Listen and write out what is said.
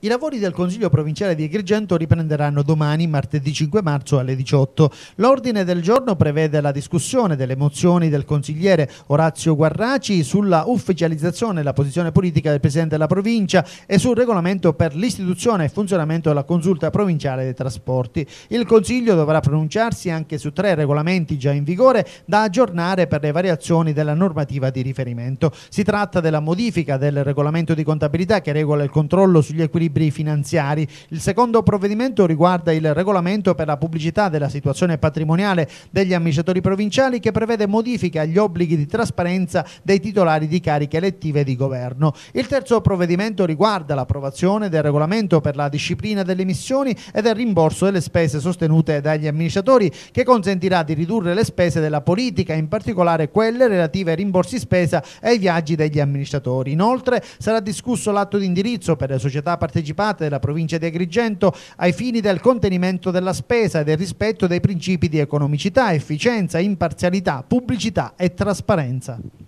I lavori del Consiglio provinciale di Agrigento riprenderanno domani, martedì 5 marzo alle 18. L'ordine del giorno prevede la discussione delle mozioni del consigliere Orazio Guarraci sulla ufficializzazione della posizione politica del Presidente della Provincia e sul regolamento per l'istituzione e funzionamento della consulta provinciale dei trasporti. Il Consiglio dovrà pronunciarsi anche su tre regolamenti già in vigore da aggiornare per le variazioni della normativa di riferimento. Si tratta della modifica del regolamento di contabilità che regola il controllo sugli equilibri equilibri finanziari. Il secondo provvedimento riguarda il regolamento per la pubblicità della situazione patrimoniale degli amministratori provinciali che prevede modifiche agli obblighi di trasparenza dei titolari di cariche elettive di governo. Il terzo provvedimento riguarda l'approvazione del regolamento per la disciplina delle missioni e del rimborso delle spese sostenute dagli amministratori che consentirà di ridurre le spese della politica, in particolare quelle relative ai rimborsi spesa e ai viaggi degli amministratori. Inoltre sarà discusso l'atto di indirizzo per le società partecipate partecipate della provincia di Agrigento ai fini del contenimento della spesa e del rispetto dei principi di economicità, efficienza, imparzialità, pubblicità e trasparenza.